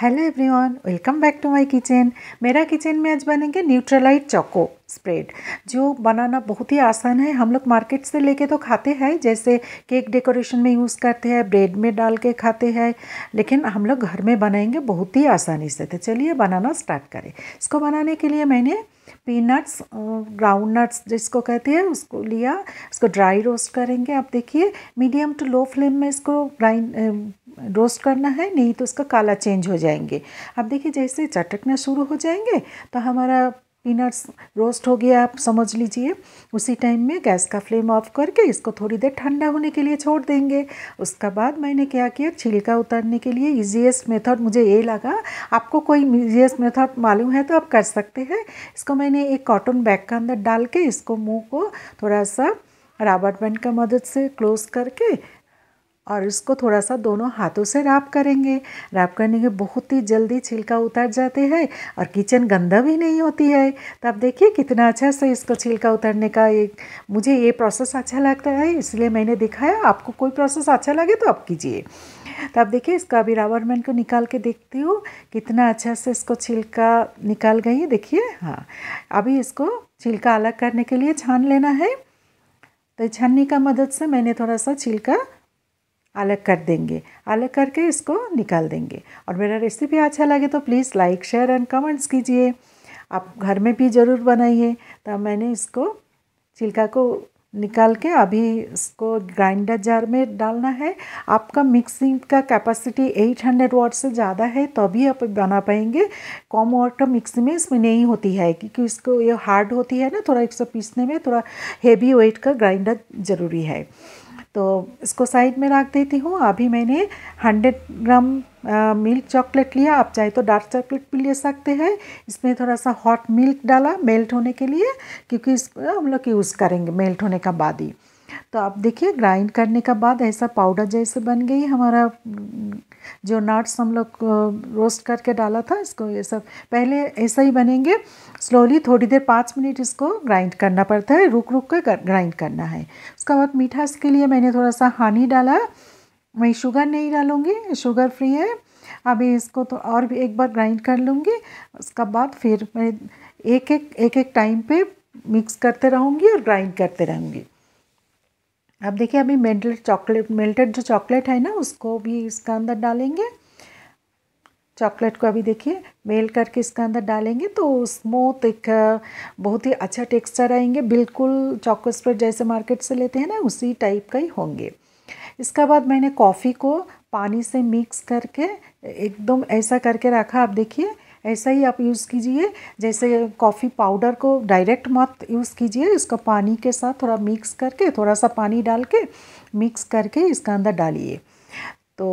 hello everyone welcome back to my kitchen मेरा kitchen में आज बनेंगे न्यूट्रलाइट चोको स्प्रेड जो बनाना बहुत ही आसान है हम लोग मार्केट से लेके तो खाते हैं जैसे केक डेकोरेशन में यूज़ करते हैं ब्रेड में डाल के खाते हैं लेकिन हम लोग घर में बनाएंगे बहुत ही आसानी से तो चलिए बनाना स्टार्ट करें इसको बनाने के लिए मैंने पीनट्स ग्राउंड नट्स जिसको कहते हैं उसको लिया उसको ड्राई रोस्ट करेंगे आप देखिए मीडियम टू लो फ्लेम में इसको ग्राइंड रोस्ट करना है नहीं तो उसका काला चेंज हो जाएंगे अब देखिए जैसे चटकना शुरू हो जाएंगे तो हमारा पीनट्स रोस्ट हो गया आप समझ लीजिए उसी टाइम में गैस का फ्लेम ऑफ करके इसको थोड़ी देर ठंडा होने के लिए छोड़ देंगे उसके बाद मैंने क्या किया छिलका उतारने के लिए ईजीएस्ट मेथड मुझे ये लगा आपको कोई ईजीएस्ट मेथड मालूम है तो आप कर सकते हैं इसको मैंने एक कॉटन बैग का अंदर डाल के इसको मुँह को थोड़ा सा राबर बैंड का मदद से क्लोज करके और इसको थोड़ा सा दोनों हाथों से रैप करेंगे रैप करने के बहुत ही जल्दी छिलका उतर जाते हैं और किचन गंदा भी नहीं होती है तो आप देखिए कितना अच्छा से इसको छिलका उतरने का एक मुझे ये प्रोसेस अच्छा लगता है इसलिए मैंने दिखाया आपको कोई प्रोसेस अच्छा लगे तो आप कीजिए तो आप देखिए इसका अभी रावर मैन को निकाल के देखती हूँ कितना अच्छा से इसको छिलका निकाल गई देखिए हाँ अभी इसको छिलका अलग करने के लिए छान लेना है तो छन्नी का मदद से मैंने थोड़ा सा छिलका अलग कर देंगे अलग करके इसको निकाल देंगे और मेरा रेसिपी अच्छा लगे तो please like share and comments कीजिए आप घर में भी ज़रूर बनाइए तो मैंने इसको छिलका को निकाल के अभी इसको ग्राइंडर जार में डालना है आपका मिक्सिंग का कैपेसिटी 800 वाट से ज़्यादा है तभी आप बना पाएंगे कम वाट का मिक्सी में इसमें नहीं होती है क्योंकि इसको ये हार्ड होती है ना थोड़ा इसको पीसने में थोड़ा हेवी वेट का ग्राइंडर ज़रूरी है तो इसको साइड में रख देती हूँ अभी मैंने 100 ग्राम मिल्क चॉकलेट लिया आप चाहे तो डार्क चॉकलेट भी ले सकते हैं इसमें थोड़ा सा हॉट मिल्क डाला मेल्ट होने के लिए क्योंकि इसको हम लोग यूज़ करेंगे मेल्ट होने का बाद ही तो आप देखिए ग्राइंड करने का बाद ऐसा पाउडर जैसे बन गई हमारा जो नट्स हम लोग रोस्ट करके डाला था इसको ये सब पहले ऐसा ही बनेंगे स्लोली थोड़ी देर पाँच मिनट इसको ग्राइंड करना पड़ता है रुक रुक कर ग्राइंड करना है उसका बाद मीठा इसके लिए मैंने थोड़ा सा हानी डाला मैं शुगर नहीं डालूँगी शुगर फ्री है अभी इसको तो और भी एक बार ग्राइंड कर लूँगी उसका बाद फिर मैं एक एक एक एक टाइम पे मिक्स करते रहूँगी और ग्राइंड करते रहूँगी अब देखिए अभी मेल्टेड चॉकलेट मेल्टेड जो चॉकलेट है ना उसको भी इसका अंदर डालेंगे चॉकलेट को अभी देखिए मेल करके इसका अंदर डालेंगे तो स्मूथ एक बहुत ही अच्छा टेक्सचर आएंगे बिल्कुल चॉको स्प्रेड जैसे मार्केट से लेते हैं ना उसी टाइप का ही होंगे इसके बाद मैंने कॉफ़ी को पानी से मिक्स करके एकदम ऐसा करके रखा आप देखिए ऐसा ही आप यूज़ कीजिए जैसे कॉफ़ी पाउडर को डायरेक्ट मत यूज़ कीजिए इसको पानी के साथ थोड़ा मिक्स करके थोड़ा सा पानी डाल के मिक्स करके इसका अंदर डालिए तो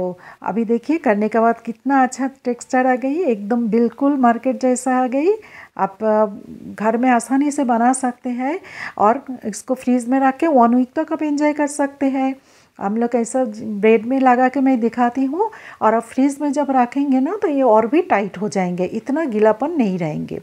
अभी देखिए करने के बाद कितना अच्छा टेक्सचर आ गई एकदम बिल्कुल मार्केट जैसा आ गई आप घर में आसानी से बना सकते हैं और इसको फ्रीज़ में रख के वन वीक तक आप इंजॉय कर सकते हैं हम लोग ऐसा ब्रेड में लगा के मैं दिखाती हूँ और अब फ्रीज में जब रखेंगे ना तो ये और भी टाइट हो जाएंगे इतना गीलापन नहीं रहेंगे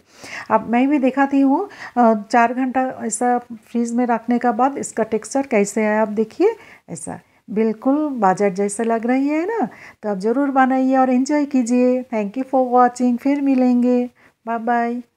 अब मैं भी दिखाती हूँ चार घंटा ऐसा फ्रीज में रखने का बाद इसका टेक्सचर कैसे है आप देखिए ऐसा बिल्कुल बाजार जैसा लग रही है ना तो आप ज़रूर बनाइए और इन्जॉय कीजिए थैंक यू फॉर वॉचिंग फिर मिलेंगे बाय बाय